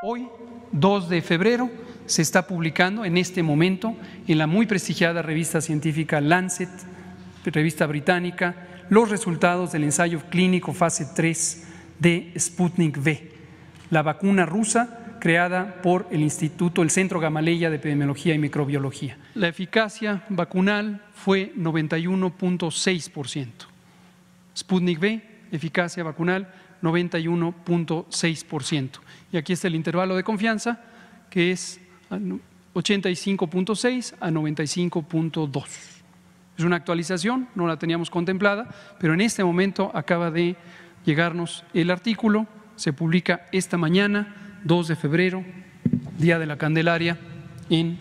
Hoy, 2 de febrero, se está publicando en este momento en la muy prestigiada revista científica Lancet, revista británica, los resultados del ensayo clínico fase 3 de Sputnik V, la vacuna rusa creada por el Instituto, el Centro Gamaleya de Epidemiología y Microbiología. La eficacia vacunal fue 91.6%. Sputnik V, eficacia vacunal 91.6%. Y aquí está el intervalo de confianza, que es 85.6 a 95.2. Es una actualización, no la teníamos contemplada, pero en este momento acaba de llegarnos el artículo, se publica esta mañana, 2 de febrero, Día de la Candelaria, en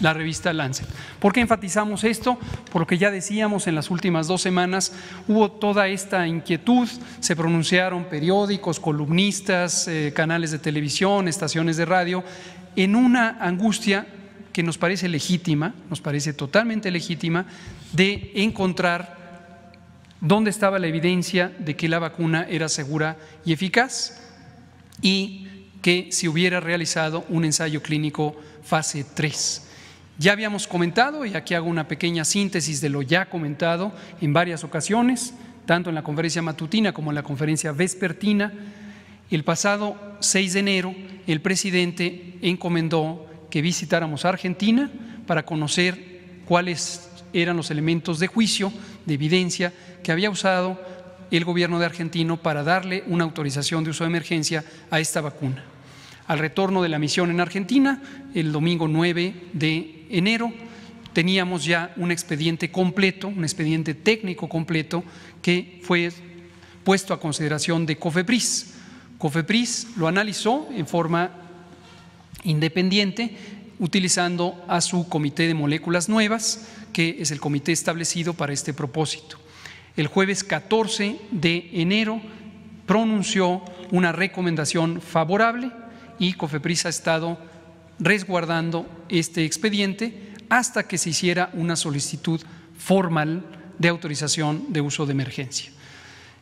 la revista Lancet. ¿Por qué enfatizamos esto? Porque ya decíamos en las últimas dos semanas hubo toda esta inquietud, se pronunciaron periódicos, columnistas, eh, canales de televisión, estaciones de radio, en una angustia que nos parece legítima, nos parece totalmente legítima, de encontrar dónde estaba la evidencia de que la vacuna era segura y eficaz y que se hubiera realizado un ensayo clínico fase 3. Ya habíamos comentado, y aquí hago una pequeña síntesis de lo ya comentado en varias ocasiones, tanto en la conferencia matutina como en la conferencia vespertina, el pasado 6 de enero el presidente encomendó que visitáramos a Argentina para conocer cuáles eran los elementos de juicio, de evidencia que había usado el gobierno de argentino para darle una autorización de uso de emergencia a esta vacuna al retorno de la misión en Argentina, el domingo 9 de enero, teníamos ya un expediente completo, un expediente técnico completo que fue puesto a consideración de COFEPRIS. COFEPRIS lo analizó en forma independiente utilizando a su comité de moléculas nuevas, que es el comité establecido para este propósito. El jueves 14 de enero pronunció una recomendación favorable y COFEPRIS ha estado resguardando este expediente hasta que se hiciera una solicitud formal de autorización de uso de emergencia.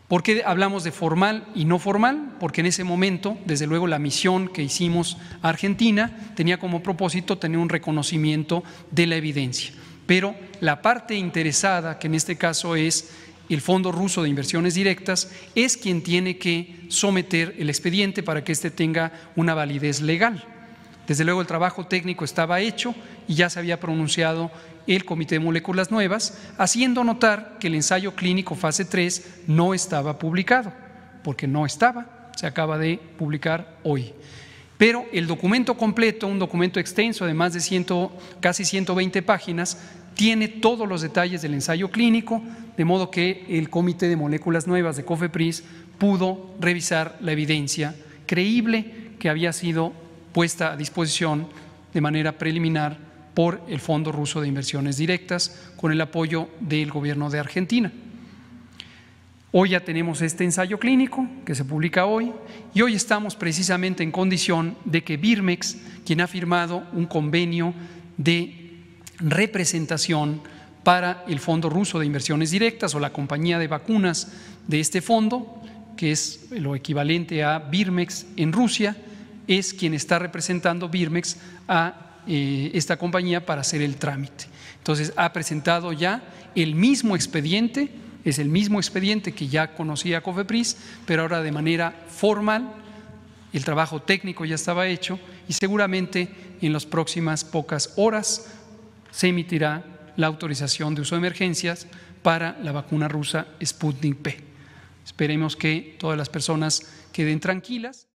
¿Por qué hablamos de formal y no formal? Porque en ese momento, desde luego, la misión que hicimos a Argentina tenía como propósito tener un reconocimiento de la evidencia. Pero la parte interesada, que en este caso es el Fondo Ruso de Inversiones Directas es quien tiene que someter el expediente para que éste tenga una validez legal. Desde luego el trabajo técnico estaba hecho y ya se había pronunciado el Comité de Moléculas Nuevas, haciendo notar que el ensayo clínico fase 3 no estaba publicado, porque no estaba, se acaba de publicar hoy. Pero el documento completo, un documento extenso de más de ciento, casi 120 páginas, tiene todos los detalles del ensayo clínico, de modo que el Comité de Moléculas Nuevas de COFEPRIS pudo revisar la evidencia creíble que había sido puesta a disposición de manera preliminar por el Fondo Ruso de Inversiones Directas con el apoyo del gobierno de Argentina. Hoy ya tenemos este ensayo clínico que se publica hoy y hoy estamos precisamente en condición de que Birmex, quien ha firmado un convenio de representación para el Fondo Ruso de Inversiones Directas o la compañía de vacunas de este fondo, que es lo equivalente a Birmex en Rusia, es quien está representando Birmex a eh, esta compañía para hacer el trámite. Entonces, ha presentado ya el mismo expediente, es el mismo expediente que ya conocía COFEPRIS, pero ahora de manera formal, el trabajo técnico ya estaba hecho y seguramente en las próximas pocas horas se emitirá la autorización de uso de emergencias para la vacuna rusa Sputnik P. Esperemos que todas las personas queden tranquilas.